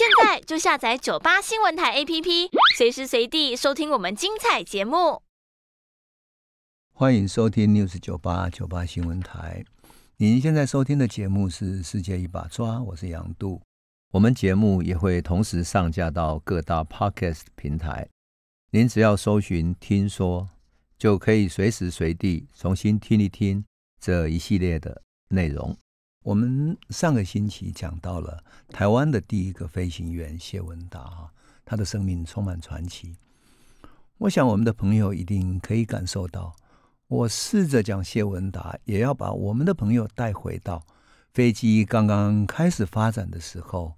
现在就下载九八新闻台 APP，随时随地收听我们精彩节目。欢迎收听 News 九八九八新闻台，您现在收听的节目是《世界一把抓》，我是杨度。我们节目也会同时上架到各大 Podcast 平台，您只要搜寻“听说”，就可以随时随地重新听一听这一系列的内容。我们上个星期讲到了台湾的第一个飞行员谢文达，他的生命充满传奇。我想我们的朋友一定可以感受到，我试着讲谢文达，也要把我们的朋友带回到飞机刚刚开始发展的时候，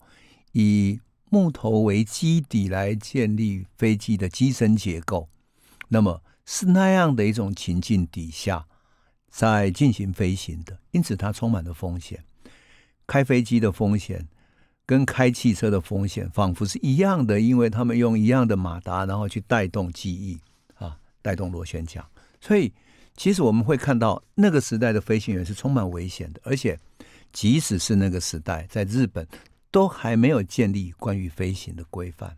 以木头为基底来建立飞机的机身结构，那么是那样的一种情境底下。在进行飞行的，因此它充满了风险。开飞机的风险跟开汽车的风险仿佛是一样的，因为他们用一样的马达，然后去带动机翼啊，带动螺旋桨。所以，其实我们会看到那个时代的飞行员是充满危险的，而且即使是那个时代，在日本都还没有建立关于飞行的规范。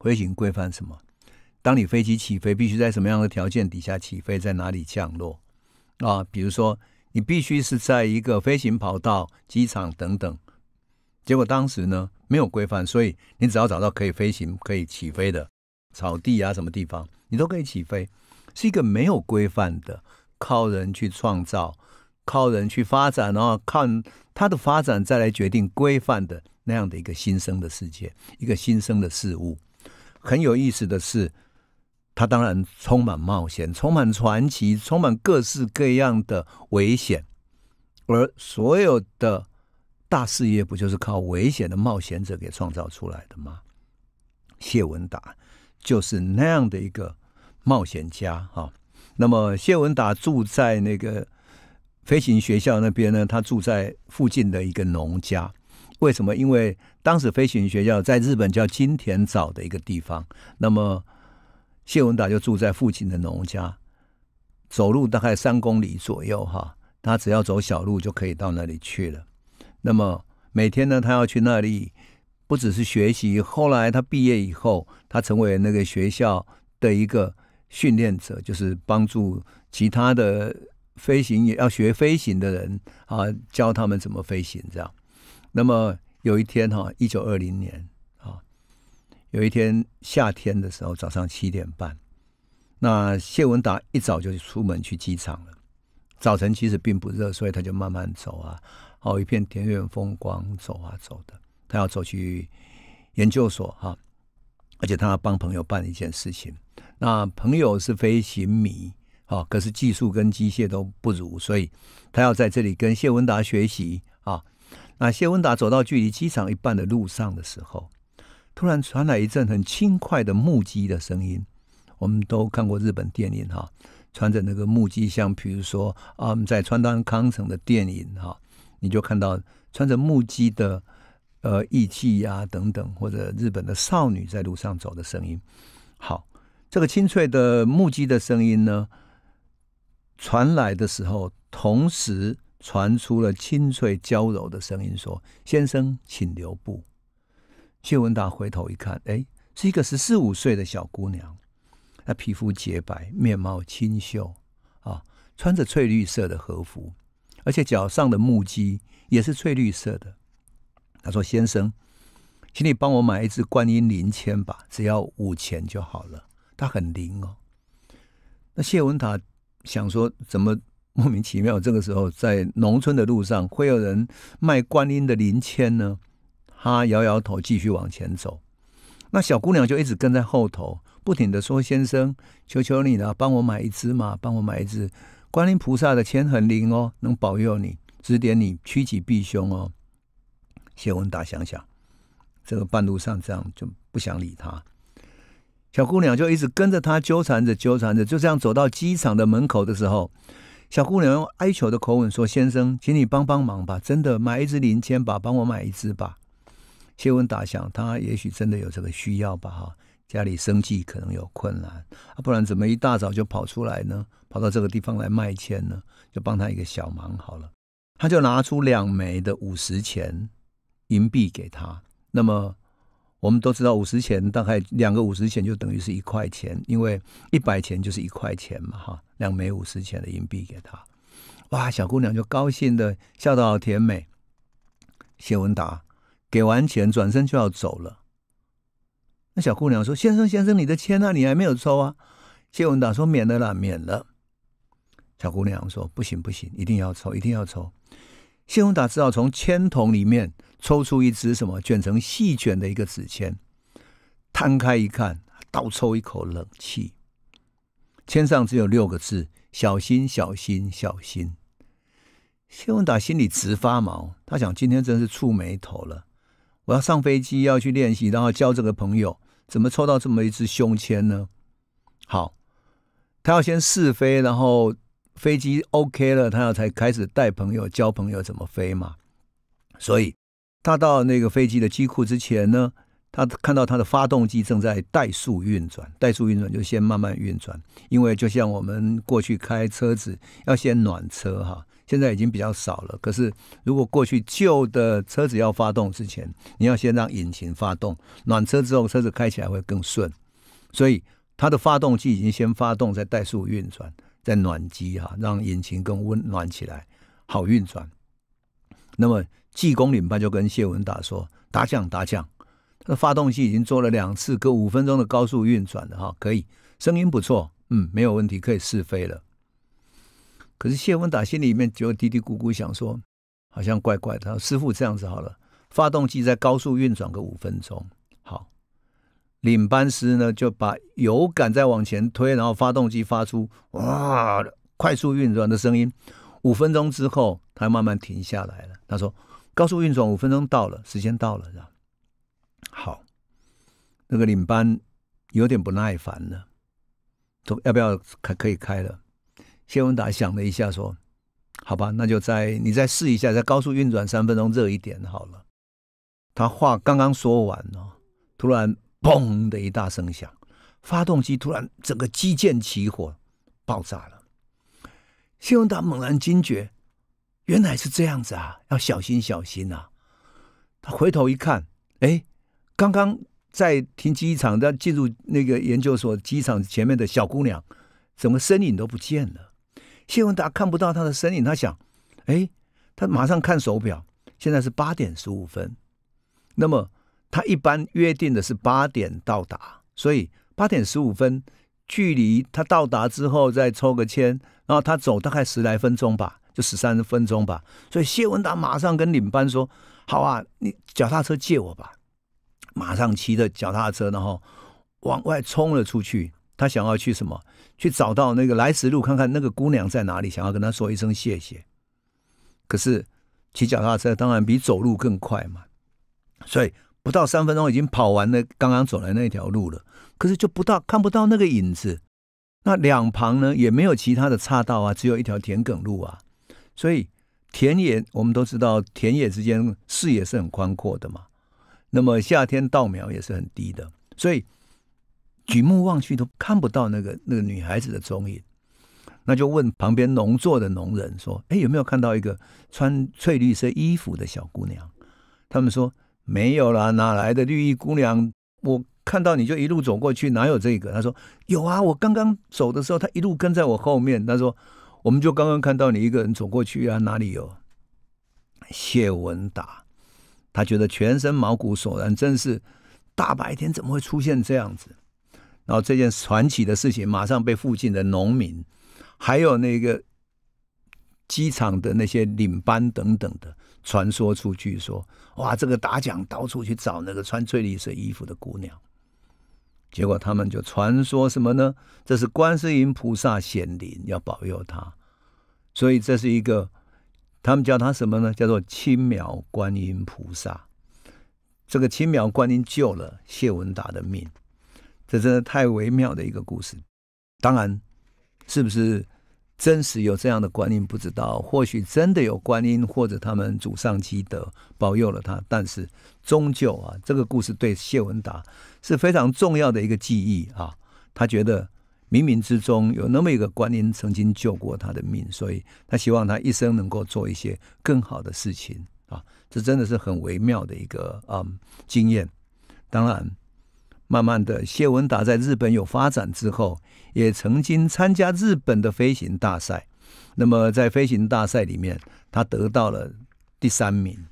飞行规范什么？当你飞机起飞，必须在什么样的条件底下起飞，在哪里降落？啊，比如说，你必须是在一个飞行跑道、机场等等。结果当时呢没有规范，所以你只要找到可以飞行、可以起飞的草地啊什么地方，你都可以起飞。是一个没有规范的，靠人去创造、靠人去发展，然后看它的发展再来决定规范的那样的一个新生的世界，一个新生的事物。很有意思的是。他当然充满冒险，充满传奇，充满各式各样的危险。而所有的大事业，不就是靠危险的冒险者给创造出来的吗？谢文达就是那样的一个冒险家哈。那么，谢文达住在那个飞行学校那边呢？他住在附近的一个农家。为什么？因为当时飞行学校在日本叫金田沼的一个地方。那么。谢文达就住在附近的农家，走路大概三公里左右哈，他只要走小路就可以到那里去了。那么每天呢，他要去那里，不只是学习。后来他毕业以后，他成为那个学校的一个训练者，就是帮助其他的飞行也要学飞行的人啊，教他们怎么飞行这样。那么有一天哈，一九二零年。有一天夏天的时候，早上七点半，那谢文达一早就出门去机场了。早晨其实并不热，所以他就慢慢走啊，好一片田园风光，走啊走的。他要走去研究所哈，而且他要帮朋友办一件事情。那朋友是飞行迷啊，可是技术跟机械都不如，所以他要在这里跟谢文达学习啊。那谢文达走到距离机场一半的路上的时候。突然传来一阵很轻快的木屐的声音，我们都看过日本电影哈，穿着那个木屐，像比如说啊，在川端康成的电影哈，你就看到穿着木屐的呃艺妓呀等等，或者日本的少女在路上走的声音。好，这个清脆的木屐的声音呢，传来的时候，同时传出了清脆娇柔的声音，说：“先生，请留步。”谢文达回头一看，哎，是一个十四五岁的小姑娘，那皮肤洁白，面貌清秀啊，穿着翠绿色的和服，而且脚上的木屐也是翠绿色的。他说：“先生，请你帮我买一支观音灵签吧，只要五钱就好了。它很灵哦。”那谢文达想说，怎么 莫名其妙，这个时候在农村的路上会有人卖观音的灵签呢？他摇摇头，继续往前走。那小姑娘就一直跟在后头，不停的说：“先生，求求你了，帮我买一只嘛，帮我买一只。”观音菩萨的钱很灵哦，能保佑你，指点你趋吉避凶哦。谢文达想想，这个半路上这样就不想理他。小姑娘就一直跟着他，纠缠着，纠缠着，就这样走到机场的门口的时候，小姑娘用哀求的口吻说：“先生，请你帮帮忙吧，真的，买一只零签吧，帮我买一只吧。”谢文达想，他也许真的有这个需要吧，哈，家里生计可能有困难，啊，不然怎么一大早就跑出来呢？跑到这个地方来卖钱呢？就帮他一个小忙好了，他就拿出两枚的五十钱银币给他。那么我们都知道，五十钱大概两个五十钱就等于是一块钱，因为一百钱就是一块钱嘛，哈，两枚五十钱的银币给他，哇，小姑娘就高兴的笑得好甜美，谢文达。给完钱，转身就要走了。那小姑娘说：“先生，先生，你的签啊，你还没有抽啊。”谢文达说：“免了啦，免了。”小姑娘说：“不行，不行，一定要抽，一定要抽。”谢文达只好从签筒里面抽出一支什么卷成细卷的一个纸签，摊开一看，倒抽一口冷气。签上只有六个字：“小心，小心，小心。”谢文达心里直发毛，他想：“今天真是触眉头了。”我要上飞机，要去练习，然后交这个朋友，怎么抽到这么一只胸签呢？好，他要先试飞，然后飞机 OK 了，他要才开始带朋友交朋友怎么飞嘛。所以，他到那个飞机的机库之前呢，他看到他的发动机正在怠速运转，怠速运转就先慢慢运转，因为就像我们过去开车子要先暖车哈。现在已经比较少了。可是，如果过去旧的车子要发动之前，你要先让引擎发动，暖车之后，车子开起来会更顺。所以，它的发动机已经先发动，再怠速运转，再暖机啊，让引擎更温暖起来，好运转。那么，技工领班就跟谢文达说：“打桨，打桨。”它的发动机已经做了两次各五分钟的高速运转，了哈，可以，声音不错，嗯，没有问题，可以试飞了。”可是谢文达心里面就嘀嘀咕咕想说，好像怪怪的。师傅这样子好了，发动机在高速运转个五分钟。好，领班师呢就把油杆再往前推，然后发动机发出哇快速运转的声音。五分钟之后，他慢慢停下来了。他说：“高速运转五分钟到了，时间到了。”是吧？好，那个领班有点不耐烦了，说：“要不要开？可以开了。”谢文达想了一下，说：“好吧，那就再你再试一下，再高速运转三分钟，热一点好了。”他话刚刚说完哦，突然“嘣”的一大声响，发动机突然整个机件起火爆炸了。谢文达猛然惊觉，原来是这样子啊！要小心，小心呐！他回头一看，哎，刚刚在停机场在进入那个研究所机场前面的小姑娘，整个身影都不见了。谢文达看不到他的身影，他想，哎，他马上看手表，现在是八点十五分。那么他一般约定的是八点到达，所以八点十五分，距离他到达之后再抽个签，然后他走大概十来分钟吧，就十三分钟吧。所以谢文达马上跟领班说：“好啊，你脚踏车借我吧。”马上骑着脚踏车，然后往外冲了出去。他想要去什么？去找到那个来时路，看看那个姑娘在哪里，想要跟她说一声谢谢。可是骑脚踏车当然比走路更快嘛，所以不到三分钟已经跑完了刚刚走的那条路了。可是就不到看不到那个影子，那两旁呢也没有其他的岔道啊，只有一条田埂路啊。所以田野我们都知道，田野之间视野是很宽阔的嘛。那么夏天稻苗也是很低的，所以。举目望去，都看不到那个那个女孩子的踪影。那就问旁边农作的农人说：“哎，有没有看到一个穿翠绿色衣服的小姑娘？”他们说：“没有啦，哪来的绿衣姑娘？我看到你就一路走过去，哪有这个？”他说：“有啊，我刚刚走的时候，他一路跟在我后面。”他说：“我们就刚刚看到你一个人走过去啊，哪里有？”谢文达，他觉得全身毛骨悚然，真是大白天怎么会出现这样子？然后这件传奇的事情马上被附近的农民，还有那个机场的那些领班等等的传说出去，说哇，这个打奖到处去找那个穿翠绿色衣服的姑娘。结果他们就传说什么呢？这是观世音菩萨显灵要保佑他，所以这是一个他们叫他什么呢？叫做青苗观音菩萨。这个青苗观音救了谢文达的命。这真的太微妙的一个故事，当然是不是真实有这样的观音不知道，或许真的有观音或者他们祖上积德保佑了他，但是终究啊，这个故事对谢文达是非常重要的一个记忆啊。他觉得冥冥之中有那么一个观音曾经救过他的命，所以他希望他一生能够做一些更好的事情啊。这真的是很微妙的一个啊经验，当然。慢慢的，谢文达在日本有发展之后，也曾经参加日本的飞行大赛。那么在飞行大赛里面，他得到了第三名。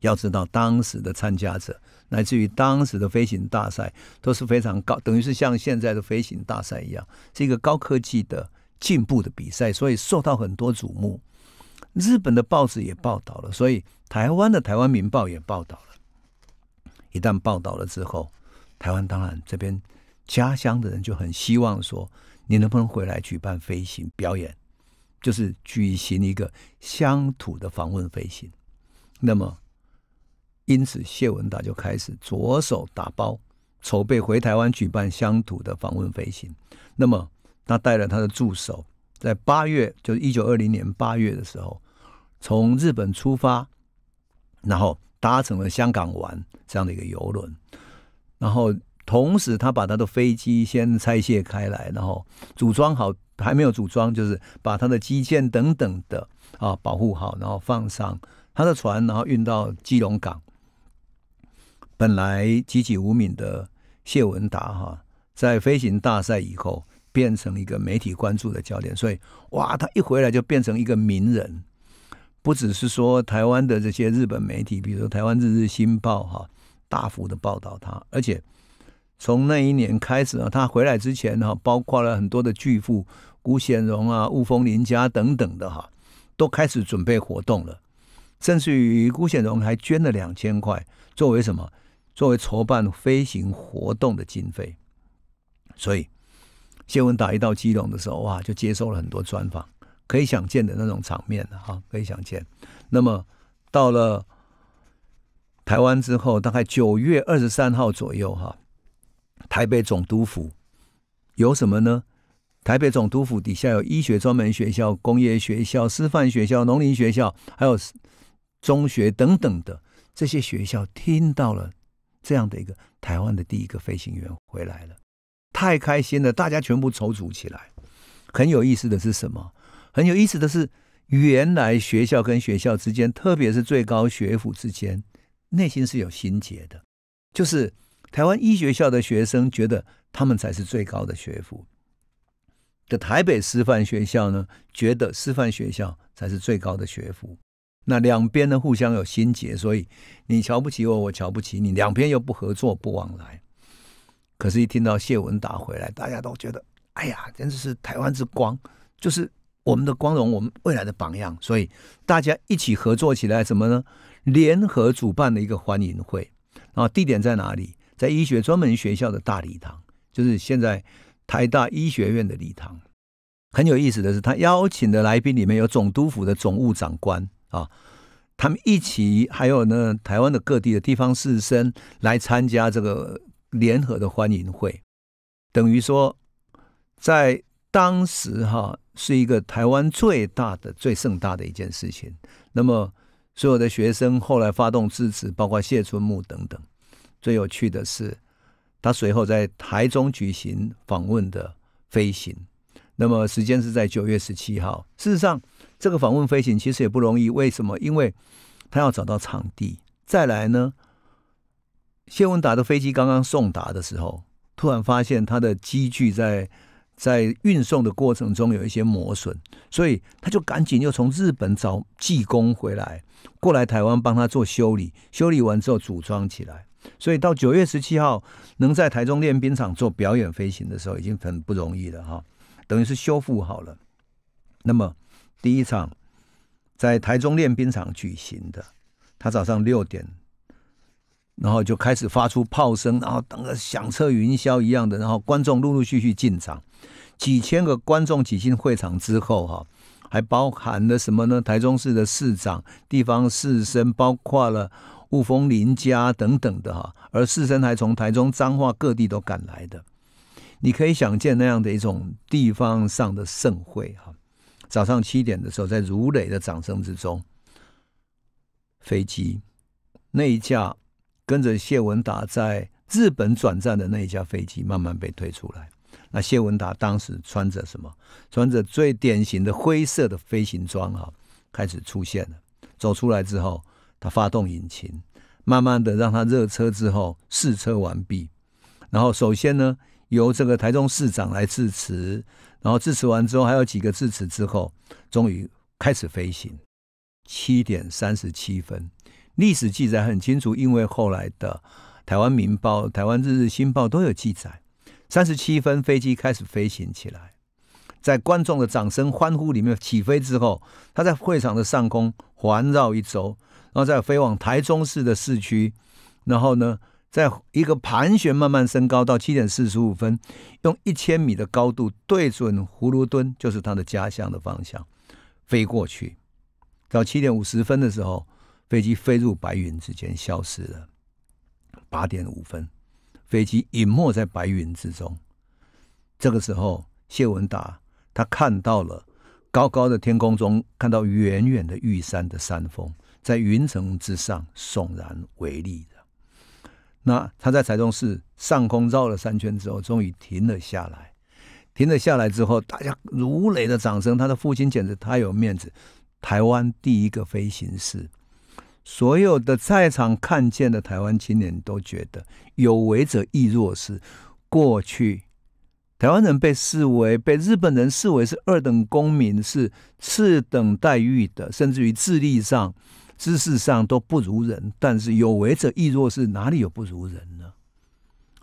要知道，当时的参加者乃至于当时的飞行大赛都是非常高，等于是像现在的飞行大赛一样，是一个高科技的进步的比赛，所以受到很多瞩目。日本的报纸也报道了，所以台湾的《台湾民报》也报道了。一旦报道了之后，台湾当然这边家乡的人就很希望说，你能不能回来举办飞行表演，就是举行一个乡土的访问飞行。那么，因此谢文达就开始着手打包筹备回台湾举办乡土的访问飞行。那么，他带了他的助手，在八月，就是一九二零年八月的时候，从日本出发，然后搭乘了香港玩这样的一个游轮。然后，同时他把他的飞机先拆卸开来，然后组装好，还没有组装，就是把他的基件等等的啊保护好，然后放上他的船，然后运到基隆港。本来籍籍无名的谢文达哈，在飞行大赛以后变成一个媒体关注的焦点，所以哇，他一回来就变成一个名人，不只是说台湾的这些日本媒体，比如台湾日日新报哈。大幅的报道他，而且从那一年开始呢，他回来之前哈，包括了很多的巨富，辜显荣啊、吴峰林家等等的哈，都开始准备活动了。甚至于辜显荣还捐了两千块，作为什么？作为筹办飞行活动的经费。所以谢文达一到基隆的时候，哇，就接受了很多专访，可以想见的那种场面的哈，可以想见。那么到了。台湾之后，大概九月二十三号左右，哈，台北总督府有什么呢？台北总督府底下有医学专门学校、工业学校、师范学校、农林学校，还有中学等等的这些学校，听到了这样的一个台湾的第一个飞行员回来了，太开心了，大家全部踌躇起来。很有意思的是什么？很有意思的是，原来学校跟学校之间，特别是最高学府之间。内心是有心结的，就是台湾医学校的学生觉得他们才是最高的学府，的台北师范学校呢，觉得师范学校才是最高的学府。那两边呢互相有心结，所以你瞧不起我，我瞧不起你，两边又不合作不往来。可是，一听到谢文达回来，大家都觉得，哎呀，真的是台湾之光，就是我们的光荣，我们未来的榜样。所以大家一起合作起来，什么呢？联合主办的一个欢迎会，然后地点在哪里？在医学专门学校的大礼堂，就是现在台大医学院的礼堂。很有意思的是，他邀请的来宾里面有总督府的总务长官啊，他们一起，还有呢台湾的各地的地方士绅来参加这个联合的欢迎会，等于说，在当时哈是一个台湾最大的、最盛大的一件事情。那么。所有的学生后来发动支持，包括谢春木等等。最有趣的是，他随后在台中举行访问的飞行，那么时间是在九月十七号。事实上，这个访问飞行其实也不容易，为什么？因为他要找到场地，再来呢？谢文达的飞机刚刚送达的时候，突然发现他的机具在。在运送的过程中有一些磨损，所以他就赶紧又从日本找技工回来，过来台湾帮他做修理。修理完之后组装起来，所以到九月十七号能在台中练兵场做表演飞行的时候，已经很不容易了哈。等于是修复好了。那么第一场在台中练兵场举行的，他早上六点。然后就开始发出炮声，然后等着响彻云霄一样的，然后观众陆陆续续进场，几千个观众挤进会场之后，哈，还包含了什么呢？台中市的市长、地方士绅，包括了雾峰林家等等的哈，而士绅还从台中、彰化各地都赶来的，你可以想见那样的一种地方上的盛会哈。早上七点的时候，在如雷的掌声之中，飞机那一架。跟着谢文达在日本转站的那一架飞机慢慢被推出来，那谢文达当时穿着什么？穿着最典型的灰色的飞行装啊，开始出现了。走出来之后，他发动引擎，慢慢的让他热车之后试车完毕。然后首先呢，由这个台中市长来致辞，然后致辞完之后还有几个致辞之后，终于开始飞行。七点三十七分。历史记载很清楚，因为后来的《台湾民报》《台湾日日新报》都有记载。三十七分，飞机开始飞行起来，在观众的掌声欢呼里面起飞之后，它在会场的上空环绕一周，然后再飞往台中市的市区，然后呢，在一个盘旋慢慢升高到七点四十五分，用一千米的高度对准葫芦墩，就是他的家乡的方向飞过去。到七点五十分的时候。飞机飞入白云之间，消失了。八点五分，飞机隐没在白云之中。这个时候，谢文达他看到了高高的天空中，看到远远的玉山的山峰在云层之上，耸然为立的。那他在台中市上空绕了三圈之后，终于停了下来。停了下来之后，大家如雷的掌声。他的父亲简直太有面子，台湾第一个飞行师。所有的在场看见的台湾青年都觉得，有为者亦若是。过去，台湾人被视为被日本人视为是二等公民，是次等待遇的，甚至于智力上、知识上都不如人。但是有为者亦若是，哪里有不如人呢？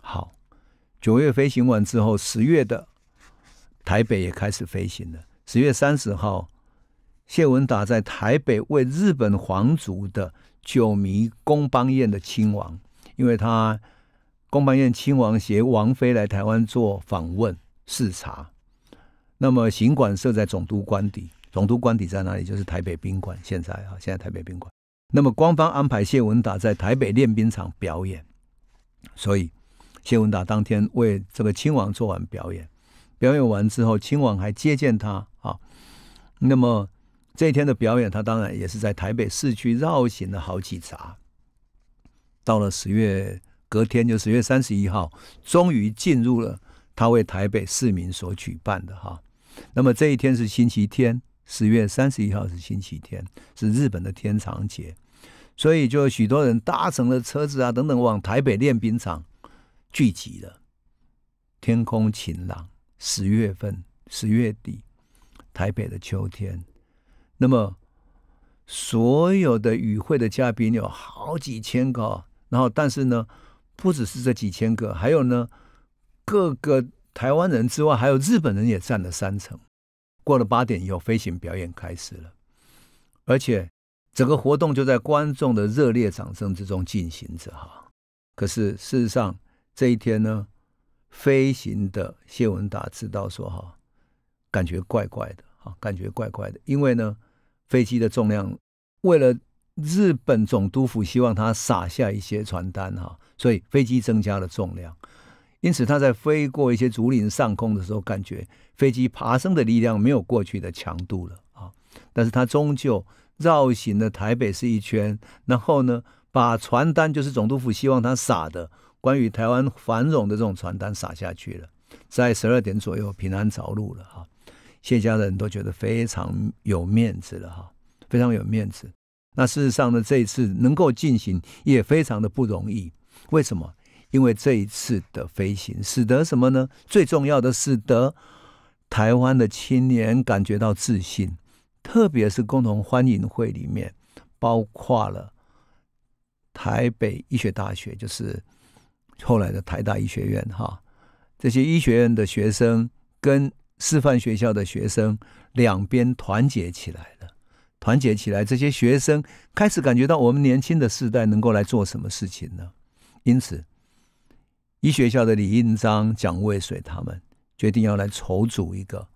好，九月飞行完之后，十月的台北也开始飞行了。十月三十号。谢文达在台北为日本皇族的久迷宫邦彦的亲王，因为他宫邦彦亲王携王妃来台湾做访问视察，那么行馆设在总督官邸，总督官邸在哪里？就是台北宾馆，现在啊，现在台北宾馆。那么官方安排谢文达在台北练兵场表演，所以谢文达当天为这个亲王做完表演，表演完之后，亲王还接见他啊，那么。这一天的表演，他当然也是在台北市区绕行了好几匝。到了十月隔天，就十月三十一号，终于进入了他为台北市民所举办的哈。那么这一天是星期天，十月三十一号是星期天，是日本的天长节，所以就许多人搭乘了车子啊等等往台北练兵场聚集了。天空晴朗，十月份，十月底，台北的秋天。那么，所有的与会的嘉宾有好几千个，然后但是呢，不只是这几千个，还有呢，各个台湾人之外，还有日本人也占了三成。过了八点以后，飞行表演开始了，而且整个活动就在观众的热烈掌声之中进行着哈。可是事实上，这一天呢，飞行的谢文达知道说哈，感觉怪怪的哈，感觉怪怪的，因为呢。飞机的重量，为了日本总督府希望他撒下一些传单哈，所以飞机增加了重量，因此他在飞过一些竹林上空的时候，感觉飞机爬升的力量没有过去的强度了啊。但是他终究绕行了台北市一圈，然后呢，把传单就是总督府希望他撒的关于台湾繁荣的这种传单撒下去了，在十二点左右平安着陆了哈。谢家人都觉得非常有面子了哈，非常有面子。那事实上呢，这一次能够进行也非常的不容易。为什么？因为这一次的飞行使得什么呢？最重要的使得台湾的青年感觉到自信，特别是共同欢迎会里面包括了台北医学大学，就是后来的台大医学院哈，这些医学院的学生跟。师范学校的学生两边团结起来了，团结起来，这些学生开始感觉到我们年轻的时代能够来做什么事情呢？因此，一学校的李应章、蒋渭水他们决定要来筹组一个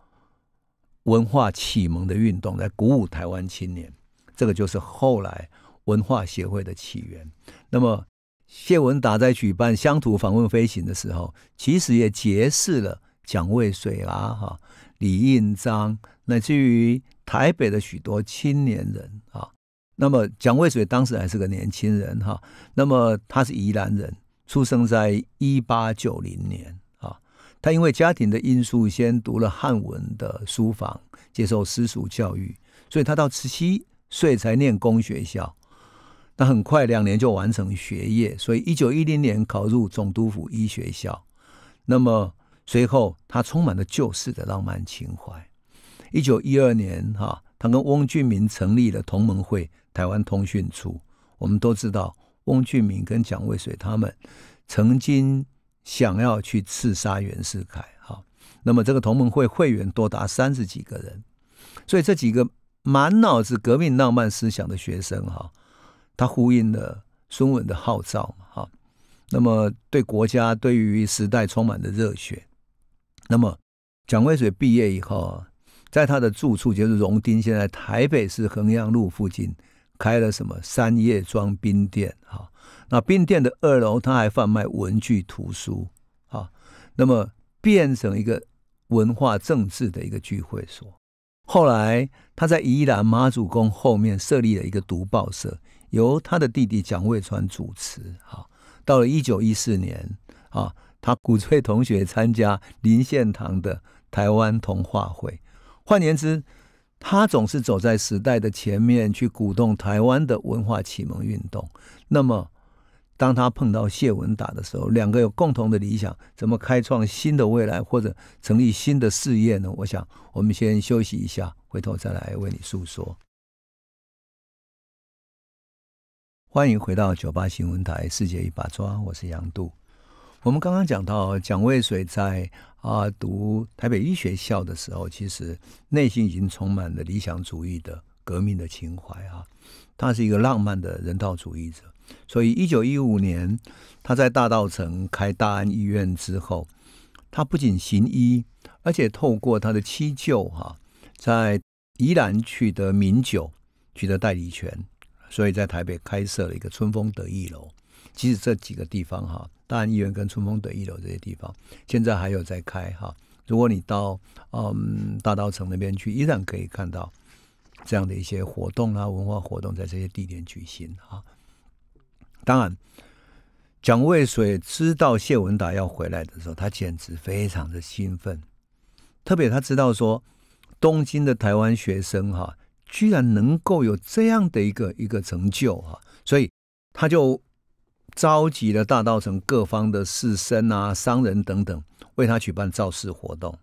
文化启蒙的运动，来鼓舞台湾青年。这个就是后来文化协会的起源。那么，谢文达在举办乡土访问飞行的时候，其实也揭示了。蒋渭水啊，哈，李印章，乃至于台北的许多青年人啊，那么蒋渭水当时还是个年轻人哈，那么他是宜兰人，出生在一八九零年啊，他因为家庭的因素，先读了汉文的书房，接受私塾教育，所以他到十七岁才念公学校，那很快两年就完成学业，所以一九一零年考入总督府医学校，那么。随后，他充满了旧式的浪漫情怀。一九一二年，哈，他跟翁俊明成立了同盟会台湾通讯处。我们都知道，翁俊明跟蒋渭水他们曾经想要去刺杀袁世凯，哈。那么，这个同盟会会员多达三十几个人，所以这几个满脑子革命浪漫思想的学生，哈，他呼应了孙文的号召嘛，哈。那么，对国家、对于时代充满的热血。那么，蒋渭水毕业以后在他的住处，就是荣町，现在台北市衡阳路附近，开了什么三叶庄冰店哈。那冰店的二楼他还贩卖文具、图书哈。那么变成一个文化政治的一个聚会所。后来他在宜兰妈祖宫后面设立了一个读报社，由他的弟弟蒋渭川主持哈。到了一九一四年啊。他鼓吹同学参加林献堂的台湾童话会，换言之，他总是走在时代的前面，去鼓动台湾的文化启蒙运动。那么，当他碰到谢文达的时候，两个有共同的理想，怎么开创新的未来，或者成立新的事业呢？我想，我们先休息一下，回头再来为你诉说。欢迎回到九八新闻台，世界一把抓，我是杨度。我们刚刚讲到蒋渭水在啊读台北医学校的时候，其实内心已经充满了理想主义的革命的情怀啊。他是一个浪漫的人道主义者，所以一九一五年他在大道城开大安医院之后，他不仅行医，而且透过他的七舅哈，在宜兰取得名酒取得代理权，所以在台北开设了一个春风得意楼。其实这几个地方哈。大安医院跟春风得意楼这些地方，现在还有在开哈。如果你到嗯大道城那边去，依然可以看到这样的一些活动啊，文化活动在这些地点举行哈。当然，蒋渭水知道谢文达要回来的时候，他简直非常的兴奋，特别他知道说东京的台湾学生哈，居然能够有这样的一个一个成就哈，所以他就。召集了大道城各方的士绅啊、商人等等，为他举办造势活动。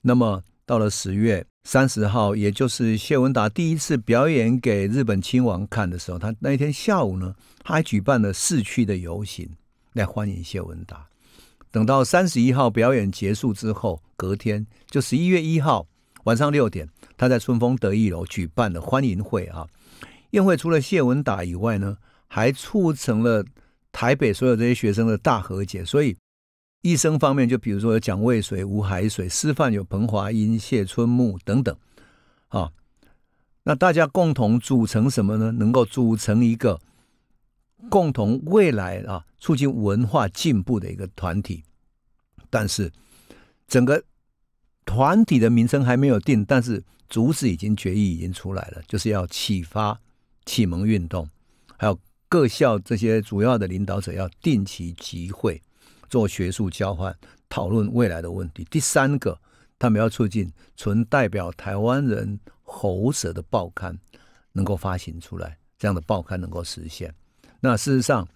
那么到了十月三十号，也就是谢文达第一次表演给日本亲王看的时候，他那一天下午呢，他还举办了市区的游行来欢迎谢文达。等到三十一号表演结束之后，隔天就十一月一号晚上六点，他在春风得意楼举办了欢迎会啊。宴会除了谢文达以外呢，还促成了。台北所有这些学生的大和解，所以医生方面就比如说有蒋渭水、吴海水，师范有彭华英、谢春木等等，啊，那大家共同组成什么呢？能够组成一个共同未来啊，促进文化进步的一个团体。但是整个团体的名称还没有定，但是主旨已经决议已经出来了，就是要启发启蒙运动，还有。各校这些主要的领导者要定期集会，做学术交换，讨论未来的问题。第三个，他们要促进纯代表台湾人喉舌的报刊能够发行出来，这样的报刊能够实现。那事实上，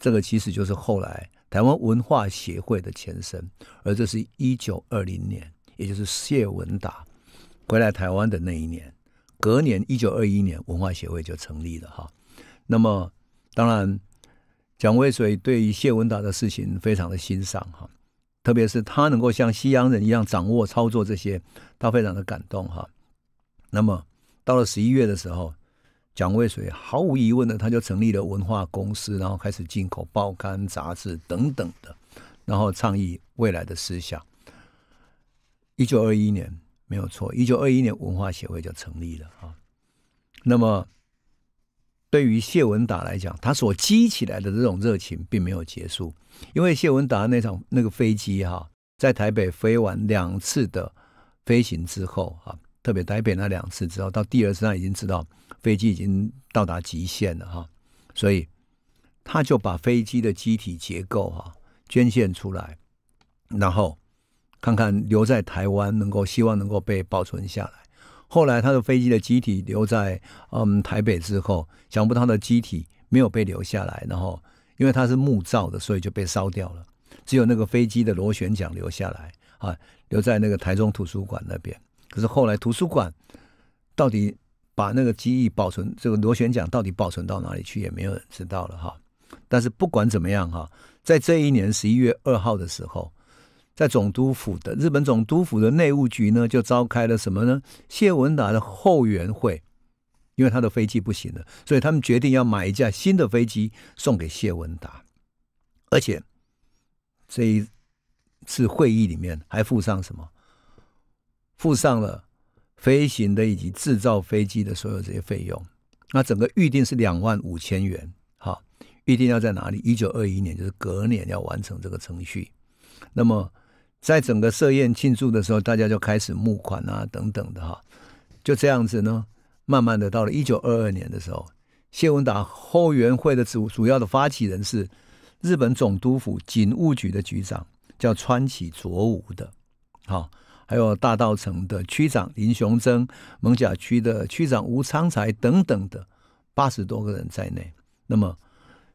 这个其实就是后来台湾文化协会的前身，而这是一九二零年，也就是谢文达回来台湾的那一年。隔年一九二一年，文化协会就成立了哈。那么。当然，蒋渭水对于谢文达的事情非常的欣赏哈，特别是他能够像西洋人一样掌握操作这些，他非常的感动哈。那么到了十一月的时候，蒋渭水毫无疑问的他就成立了文化公司，然后开始进口报刊杂志等等的，然后倡议未来的思想。一九二一年没有错，一九二一年文化协会就成立了啊。那么。对于谢文达来讲，他所激起来的这种热情并没有结束，因为谢文达那场那个飞机哈，在台北飞完两次的飞行之后啊，特别台北那两次之后，到第二次他已经知道飞机已经到达极限了哈，所以他就把飞机的机体结构哈捐献出来，然后看看留在台湾，能够希望能够被保存下来。后来他的飞机的机体留在嗯台北之后，想不到他的机体没有被留下来，然后因为它是木造的，所以就被烧掉了。只有那个飞机的螺旋桨留下来啊，留在那个台中图书馆那边。可是后来图书馆到底把那个机翼保存，这个螺旋桨到底保存到哪里去，也没有人知道了哈。但是不管怎么样哈，在这一年十一月二号的时候。在总督府的日本总督府的内务局呢，就召开了什么呢？谢文达的后援会，因为他的飞机不行了，所以他们决定要买一架新的飞机送给谢文达，而且这一次会议里面还附上什么？附上了飞行的以及制造飞机的所有这些费用。那整个预定是两万五千元，好，预定要在哪里？一九二一年，就是隔年要完成这个程序。那么。在整个设宴庆祝的时候，大家就开始募款啊，等等的哈，就这样子呢，慢慢的到了一九二二年的时候，谢文达后援会的主主要的发起人是日本总督府警务局的局长叫川崎卓吾的，好，还有大道城的区长林雄增、蒙甲区的区长吴昌才等等的八十多个人在内，那么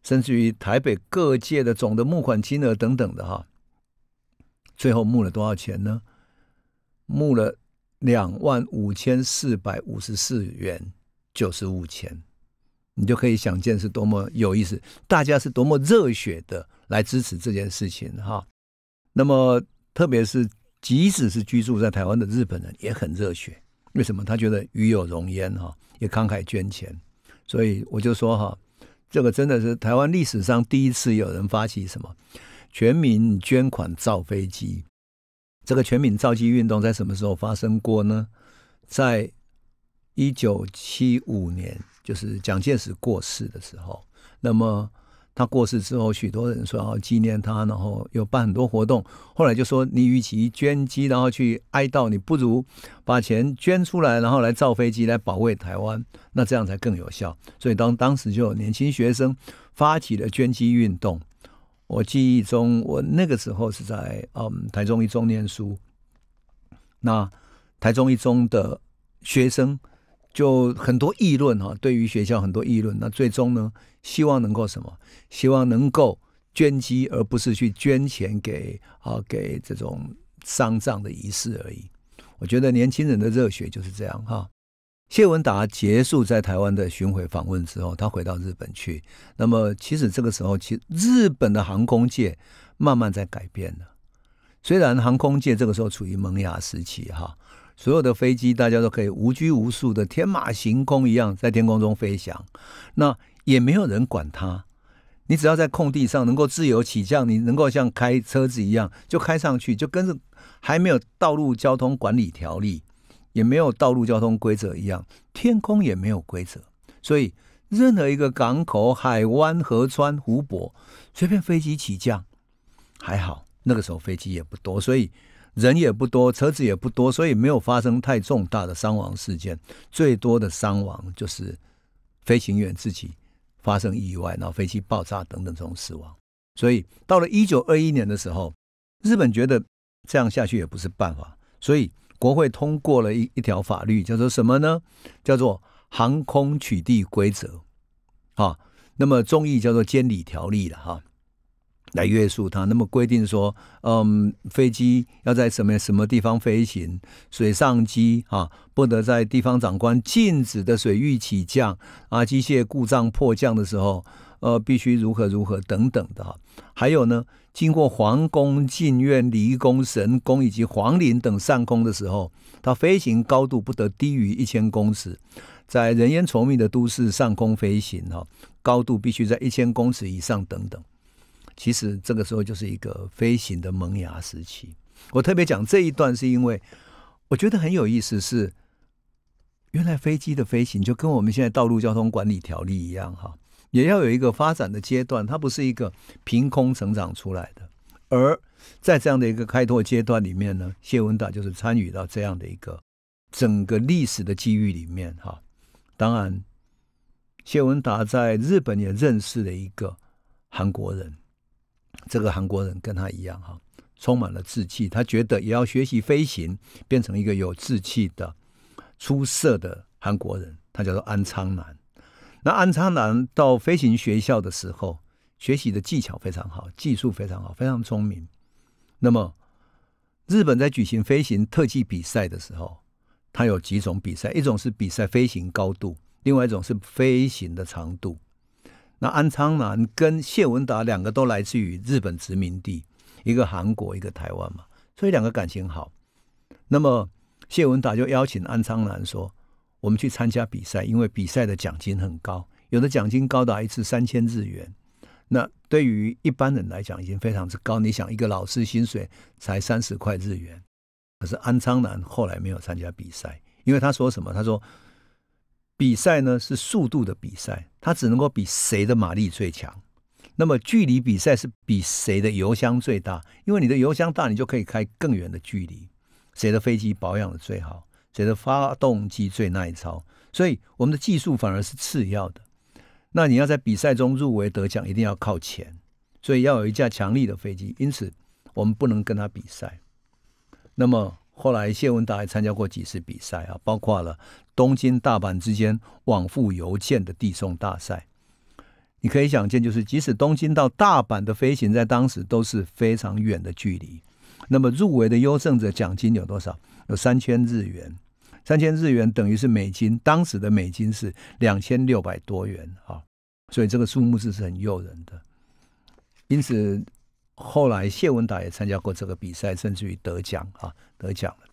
甚至于台北各界的总的募款金额等等的哈。最后募了多少钱呢？募了两万五千四百五十四元九十五钱，你就可以想见是多么有意思，大家是多么热血的来支持这件事情哈。那么特别是，即使是居住在台湾的日本人也很热血，为什么？他觉得与有荣焉哈，也慷慨捐钱。所以我就说哈，这个真的是台湾历史上第一次有人发起什么。全民捐款造飞机，这个全民造机运动在什么时候发生过呢？在一九七五年，就是蒋介石过世的时候。那么他过世之后，许多人说要纪念他，然后又办很多活动。后来就说，你与其捐机然后去哀悼，你不如把钱捐出来，然后来造飞机来保卫台湾，那这样才更有效。所以当当时就有年轻学生发起了捐机运动。我记忆中，我那个时候是在嗯台中一中念书，那台中一中的学生就很多议论哈，对于学校很多议论，那最终呢，希望能够什么？希望能够捐机，而不是去捐钱给啊给这种丧葬的仪式而已。我觉得年轻人的热血就是这样哈。谢文达结束在台湾的巡回访问之后，他回到日本去。那么，其实这个时候，其日本的航空界慢慢在改变了。虽然航空界这个时候处于萌芽时期，哈，所有的飞机大家都可以无拘无束的天马行空一样在天空中飞翔，那也没有人管它。你只要在空地上能够自由起降，你能够像开车子一样就开上去，就跟着还没有道路交通管理条例。也没有道路交通规则一样，天空也没有规则，所以任何一个港口、海湾、河川、湖泊，随便飞机起降，还好那个时候飞机也不多，所以人也不多，车子也不多，所以没有发生太重大的伤亡事件。最多的伤亡就是飞行员自己发生意外，然后飞机爆炸等等这种死亡。所以到了一九二一年的时候，日本觉得这样下去也不是办法，所以。国会通过了一一条法律，叫做什么呢？叫做航空取缔规则，啊，那么中译叫做监理条例了哈，来约束它。那么规定说，嗯，飞机要在什么什么地方飞行？水上机啊，不得在地方长官禁止的水域起降啊。机械故障迫降的时候。呃，必须如何如何等等的哈。还有呢，经过皇宫、禁苑、离宫、神宫以及皇陵等上空的时候，它飞行高度不得低于一千公尺。在人烟稠密的都市上空飞行，哈，高度必须在一千公尺以上等等。其实这个时候就是一个飞行的萌芽时期。我特别讲这一段，是因为我觉得很有意思，是原来飞机的飞行就跟我们现在道路交通管理条例一样哈。也要有一个发展的阶段，它不是一个凭空成长出来的。而在这样的一个开拓阶段里面呢，谢文达就是参与到这样的一个整个历史的机遇里面哈。当然，谢文达在日本也认识了一个韩国人，这个韩国人跟他一样哈，充满了志气，他觉得也要学习飞行，变成一个有志气的出色的韩国人。他叫做安昌南。那安昌南到飞行学校的时候，学习的技巧非常好，技术非常好，非常聪明。那么，日本在举行飞行特技比赛的时候，它有几种比赛，一种是比赛飞行高度，另外一种是飞行的长度。那安昌南跟谢文达两个都来自于日本殖民地，一个韩国，一个台湾嘛，所以两个感情好。那么谢文达就邀请安昌南说。我们去参加比赛，因为比赛的奖金很高，有的奖金高达一次三千日元。那对于一般人来讲，已经非常之高。你想，一个老师薪水才三十块日元，可是安昌南后来没有参加比赛，因为他说什么？他说，比赛呢是速度的比赛，他只能够比谁的马力最强。那么距离比赛是比谁的油箱最大，因为你的油箱大，你就可以开更远的距离。谁的飞机保养的最好？觉得发动机最耐操，所以我们的技术反而是次要的。那你要在比赛中入围得奖，一定要靠钱，所以要有一架强力的飞机。因此，我们不能跟他比赛。那么后来谢文达还参加过几次比赛啊，包括了东京、大阪之间往复邮件的递送大赛。你可以想见，就是即使东京到大阪的飞行在当时都是非常远的距离。那么入围的优胜者奖金有多少？有三千日元。三千日元等于是美金，当时的美金是两千六百多元啊，所以这个数目字是很诱人的。因此，后来谢文达也参加过这个比赛，甚至于得奖啊，得奖了。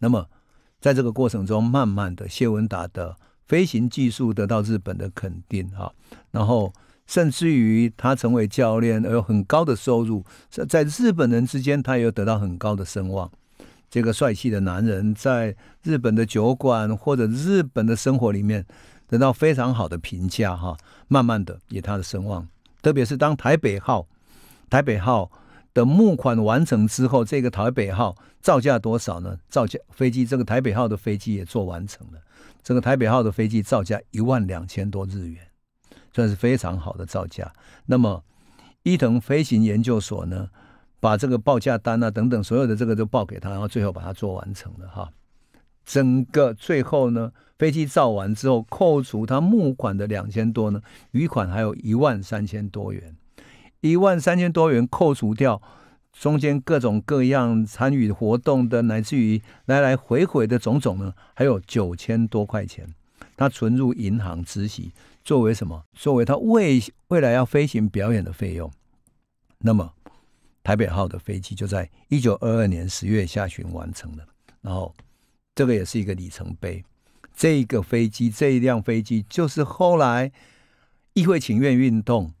那么，在这个过程中，慢慢的，谢文达的飞行技术得到日本的肯定啊，然后甚至于他成为教练，而有很高的收入，在在日本人之间，他也有得到很高的声望。这个帅气的男人在日本的酒馆或者日本的生活里面得到非常好的评价哈，慢慢的也他的声望，特别是当台北号台北号的募款完成之后，这个台北号造价多少呢？造价飞机这个台北号的飞机也做完成了，这个台北号的飞机造价一万两千多日元，算是非常好的造价。那么伊藤飞行研究所呢？把这个报价单啊等等，所有的这个都报给他，然后最后把它做完成了哈。整个最后呢，飞机造完之后扣除他募款的两千多呢，余款还有一万三千多元。一万三千多元扣除掉中间各种各样参与活动的，乃至于来来回回的种种呢，还有九千多块钱，他存入银行支息，作为什么？作为他未未来要飞行表演的费用。那么。台北号的飞机就在一九二二年十月下旬完成了，然后这个也是一个里程碑。这一个飞机，这一辆飞机，就是后来议会请愿运动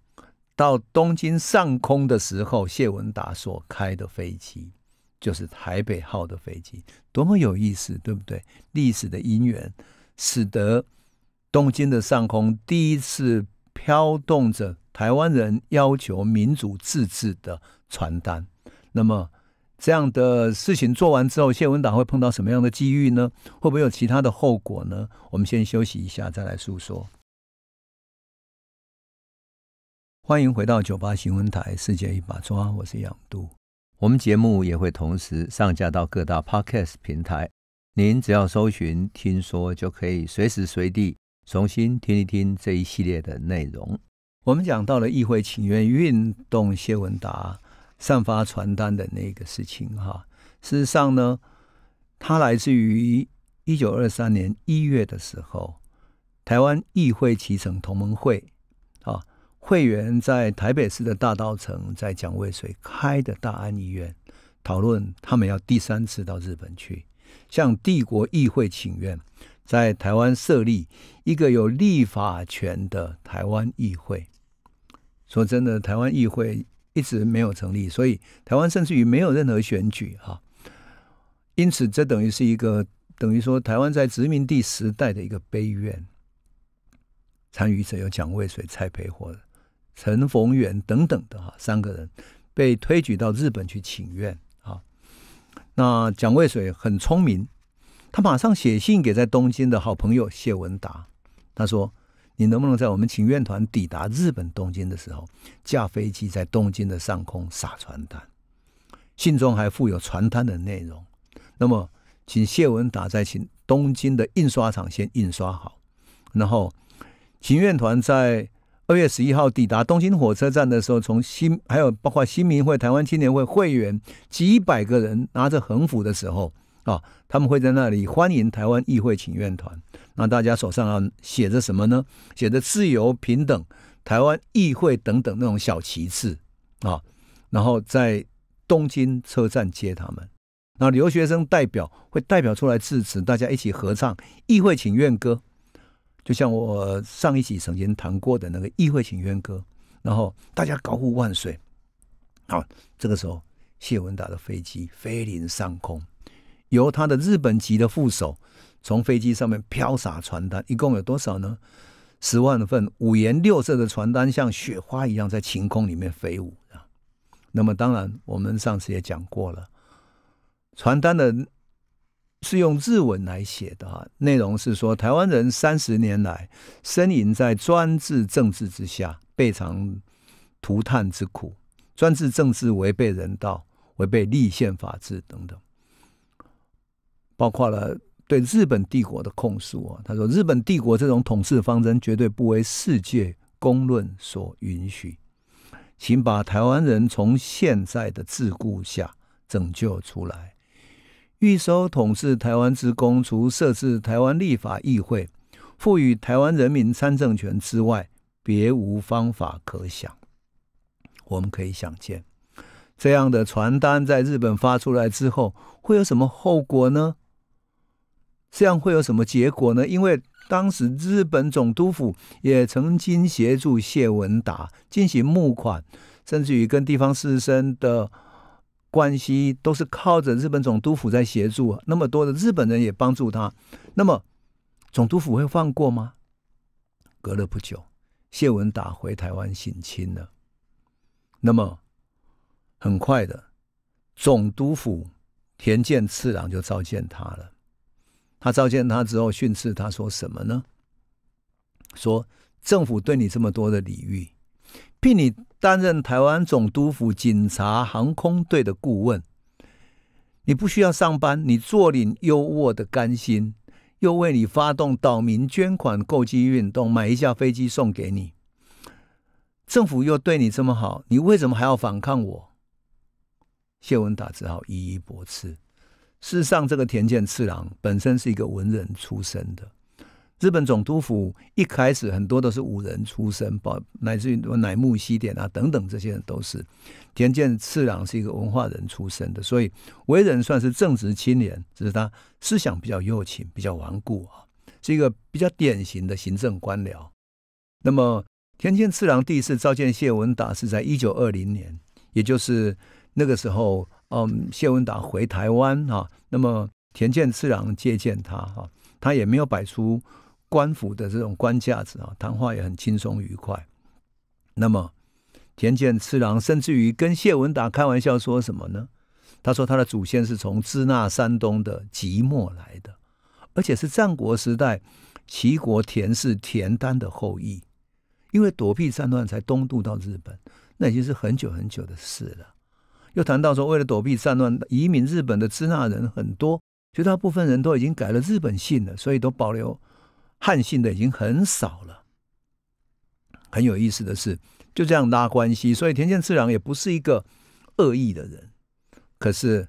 到东京上空的时候，谢文达所开的飞机，就是台北号的飞机，多么有意思，对不对？历史的因缘使得东京的上空第一次飘动着台湾人要求民主自治的。传单，那么这样的事情做完之后，谢文达会碰到什么样的机遇呢？会不会有其他的后果呢？我们先休息一下，再来诉说。欢迎回到九八新闻台《世界一把抓》，我是杨度。我们节目也会同时上架到各大 Podcast 平台，您只要搜寻“听说”，就可以随时随地重新听一听这一系列的内容。我们讲到了议会请愿运动，谢文达。散发传单的那个事情，哈，事实上呢，它来自于一九二三年一月的时候，台湾议会启程同盟会啊，会员在台北市的大稻城，在蒋渭水开的大安医院讨论，他们要第三次到日本去向帝国议会请愿，在台湾设立一个有立法权的台湾议会。说真的，台湾议会。一直没有成立，所以台湾甚至于没有任何选举哈。因此，这等于是一个等于说台湾在殖民地时代的一个悲怨。参与者有蒋渭水、蔡培火、陈逢源等等的哈三个人，被推举到日本去请愿啊。那蒋渭水很聪明，他马上写信给在东京的好朋友谢文达，他说。你能不能在我们请愿团抵达日本东京的时候，驾飞机在东京的上空撒传单？信中还附有传单的内容。那么，请谢文达在请东京的印刷厂先印刷好。然后，请愿团在二月十一号抵达东京火车站的时候，从新还有包括新民会、台湾青年会会员几百个人拿着横幅的时候啊，他们会在那里欢迎台湾议会请愿团。那大家手上写着什么呢？写着自由平等，台湾议会等等那种小旗帜啊，然后在东京车站接他们。那留学生代表会代表出来致辞，大家一起合唱议会请愿歌，就像我上一期曾经谈过的那个议会请愿歌。然后大家高呼万岁！好，这个时候谢文达的飞机飞临上空，由他的日本籍的副手。从飞机上面飘洒传单，一共有多少呢？十万份，五颜六色的传单像雪花一样在晴空里面飞舞。那么，当然我们上次也讲过了，传单的是用日文来写的啊，内容是说台湾人三十年来呻吟在专制政治之下，倍尝涂炭之苦，专制政治违背人道，违背立宪法治等等，包括了。对日本帝国的控诉啊，他说：“日本帝国这种统治方针绝对不为世界公论所允许，请把台湾人从现在的桎梏下拯救出来，预收统治台湾之功，除设置台湾立法议会，赋予台湾人民参政权之外，别无方法可想。”我们可以想见，这样的传单在日本发出来之后，会有什么后果呢？这样会有什么结果呢？因为当时日本总督府也曾经协助谢文达进行募款，甚至于跟地方士绅的关系都是靠着日本总督府在协助。那么多的日本人也帮助他，那么总督府会放过吗？隔了不久，谢文达回台湾省亲了，那么很快的，总督府田健次郎就召见他了。他召见他之后训斥他说什么呢？说政府对你这么多的礼遇，聘你担任台湾总督府警察航空队的顾问，你不需要上班，你坐领优渥的甘心，又为你发动岛民捐款购机运动，买一架飞机送给你。政府又对你这么好，你为什么还要反抗我？谢文达只好一一驳斥。事实上，这个田健次郎本身是一个文人出身的。日本总督府一开始很多都是武人出身，包乃至于乃木希典啊等等这些人都是。田健次郎是一个文化人出身的，所以为人算是正直清廉，只是他思想比较右倾，比较顽固啊，是一个比较典型的行政官僚。那么，田健次郎第一次召见谢文达是在一九二零年，也就是。那个时候，嗯，谢文达回台湾哈，那么田健次郎接见他哈，他也没有摆出官府的这种官架子啊，谈话也很轻松愉快。那么田健次郎甚至于跟谢文达开玩笑说什么呢？他说他的祖先是从支那山东的即墨来的，而且是战国时代齐国田氏田丹的后裔，因为躲避战乱才东渡到日本，那已经是很久很久的事了。又谈到说，为了躲避战乱，移民日本的支那人很多，绝大部分人都已经改了日本姓了，所以都保留汉姓的已经很少了。很有意思的是，就这样拉关系，所以田健次郎也不是一个恶意的人。可是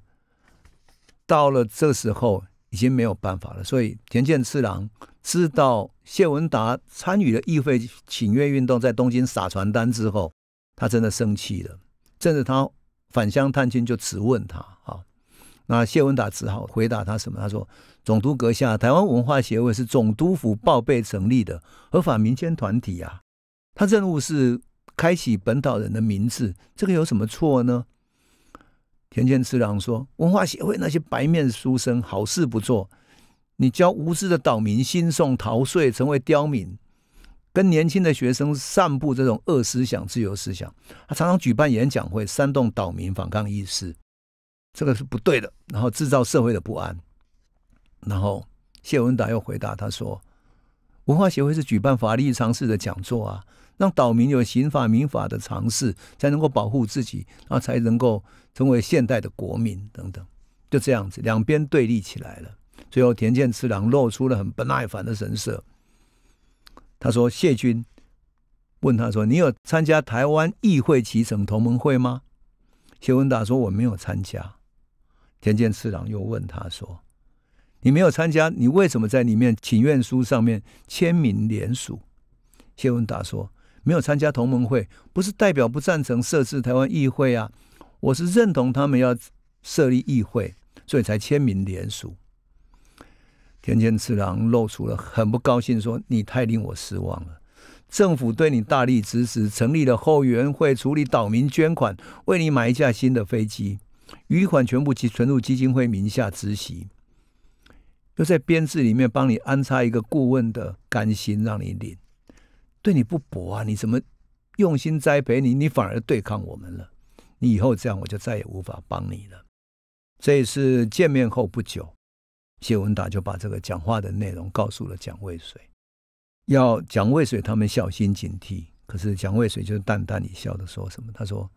到了这时候，已经没有办法了，所以田健次郎知道谢文达参与了议会请愿运动，在东京撒传单之后，他真的生气了，甚至他返乡探亲就质问他啊，那谢文达只好回答他什么？他说：“总督阁下，台湾文化协会是总督府报备成立的合法民间团体啊，他任务是开启本岛人的名字，这个有什么错呢？”田健次郎说：“文化协会那些白面书生，好事不做，你教无知的岛民兴讼逃税，成为刁民。”跟年轻的学生散布这种恶思想、自由思想，他常常举办演讲会，煽动岛民反抗意识，这个是不对的。然后制造社会的不安。然后谢文达又回答他说：“文化协会是举办法律常识的讲座啊，让岛民有刑法、民法的常识，才能够保护自己，啊，才能够成为现代的国民等等。”就这样子，两边对立起来了。最后，田健次郎露出了很不耐烦的神色。他说：“谢军问他说，你有参加台湾议会基层同盟会吗？”谢文达说：“我没有参加。”田健次郎又问他说：“你没有参加，你为什么在里面请愿书上面签名联署？”谢文达说：“没有参加同盟会，不是代表不赞成设置台湾议会啊！我是认同他们要设立议会，所以才签名联署。”田天次郎露出了很不高兴，说：“你太令我失望了。政府对你大力支持，成立了后援会，处理岛民捐款，为你买一架新的飞机，余款全部存入基金会名下执行，又在编制里面帮你安插一个顾问的干心让你领。对你不薄啊！你怎么用心栽培你，你反而对抗我们了？你以后这样，我就再也无法帮你了。”这一次见面后不久。谢文达就把这个讲话的内容告诉了蒋渭水，要蒋渭水他们小心警惕。可是蒋渭水就淡淡地笑的，说什么？他说：“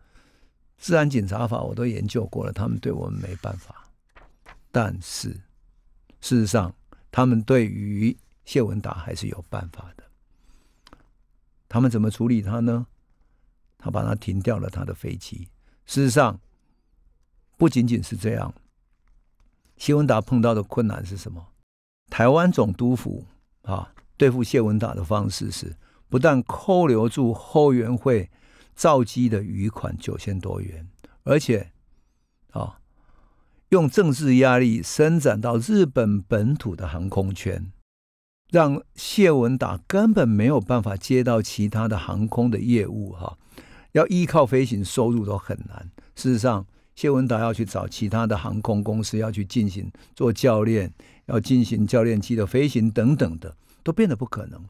治安警察法我都研究过了，他们对我们没办法。但是事实上，他们对于谢文达还是有办法的。他们怎么处理他呢？他把他停掉了他的飞机。事实上，不仅仅是这样。”谢文达碰到的困难是什么？台湾总督府啊，对付谢文达的方式是，不但扣留住后援会造机的余款九千多元，而且啊，用政治压力伸展到日本本土的航空圈，让谢文达根本没有办法接到其他的航空的业务，哈，要依靠飞行收入都很难。事实上。谢文达要去找其他的航空公司，要去进行做教练，要进行教练机的飞行等等的，都变得不可能。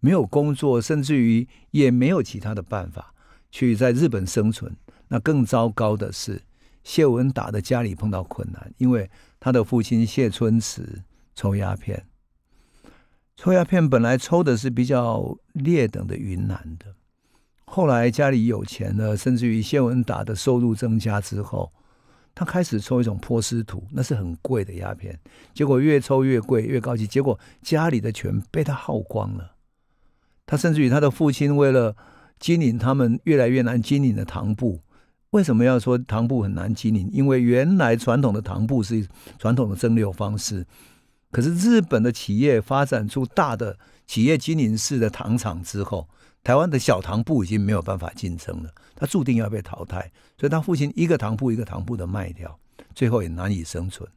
没有工作，甚至于也没有其他的办法去在日本生存。那更糟糕的是，谢文达的家里碰到困难，因为他的父亲谢春池抽鸦片，抽鸦片本来抽的是比较劣等的云南的。后来家里有钱了，甚至于谢文达的收入增加之后，他开始抽一种坡斯土，那是很贵的鸦片。结果越抽越贵，越高级。结果家里的钱被他耗光了。他甚至于他的父亲为了经营他们越来越难经营的糖布，为什么要说糖布很难经营？因为原来传统的糖布是传统的蒸馏方式，可是日本的企业发展出大的企业经营式的糖厂之后。台湾的小唐布已经没有办法竞争了，他注定要被淘汰，所以他父亲一个唐布一个唐布的卖掉，最后也难以生存。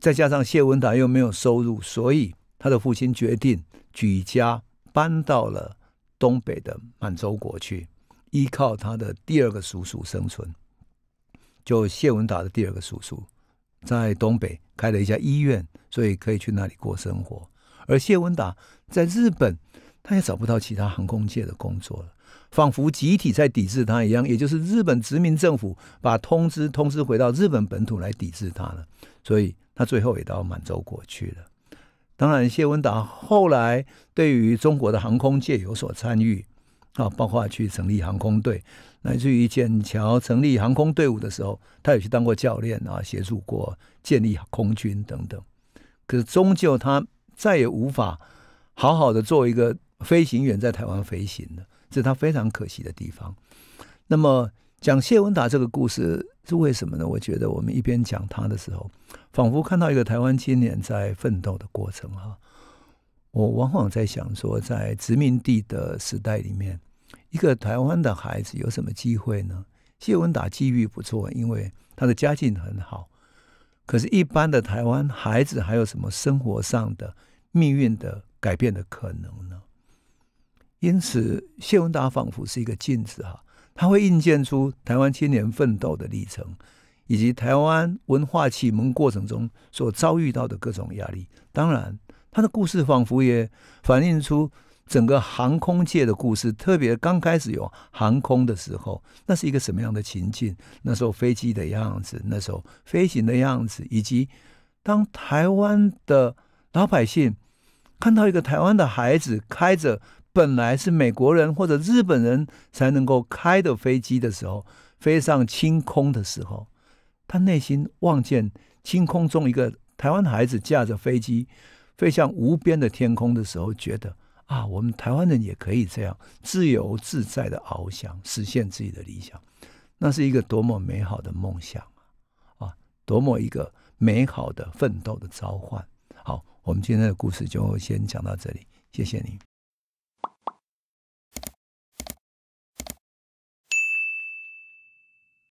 再加上谢文达又没有收入，所以他的父亲决定举家搬到了东北的满洲国去，依靠他的第二个叔叔生存。就谢文达的第二个叔叔在东北开了一家医院，所以可以去那里过生活。而谢文达在日本。他也找不到其他航空界的工作了，仿佛集体在抵制他一样，也就是日本殖民政府把通知通知回到日本本土来抵制他了，所以他最后也到满洲国去了。当然，谢文达后来对于中国的航空界有所参与啊，包括去成立航空队，乃至于剑桥成立航空队伍的时候，他也去当过教练啊，协助过建立空军等等。可是终究他再也无法好好的做一个。飞行员在台湾飞行的，这是他非常可惜的地方。那么讲谢文达这个故事是为什么呢？我觉得我们一边讲他的时候，仿佛看到一个台湾青年在奋斗的过程。哈，我往往在想说，在殖民地的时代里面，一个台湾的孩子有什么机会呢？谢文达机遇不错，因为他的家境很好。可是，一般的台湾孩子还有什么生活上的命运的改变的可能呢？因此，谢文达仿佛是一个镜子哈，他会映现出台湾青年奋斗的历程，以及台湾文化启蒙过程中所遭遇到的各种压力。当然，他的故事仿佛也反映出整个航空界的故事，特别刚开始有航空的时候，那是一个什么样的情境？那时候飞机的样子，那时候飞行的样子，以及当台湾的老百姓看到一个台湾的孩子开着。本来是美国人或者日本人才能够开的飞机的时候，飞上清空的时候，他内心望见清空中一个台湾孩子驾着飞机飞向无边的天空的时候，觉得啊，我们台湾人也可以这样自由自在的翱翔，实现自己的理想。那是一个多么美好的梦想啊！啊，多么一个美好的奋斗的召唤！好，我们今天的故事就先讲到这里，谢谢你。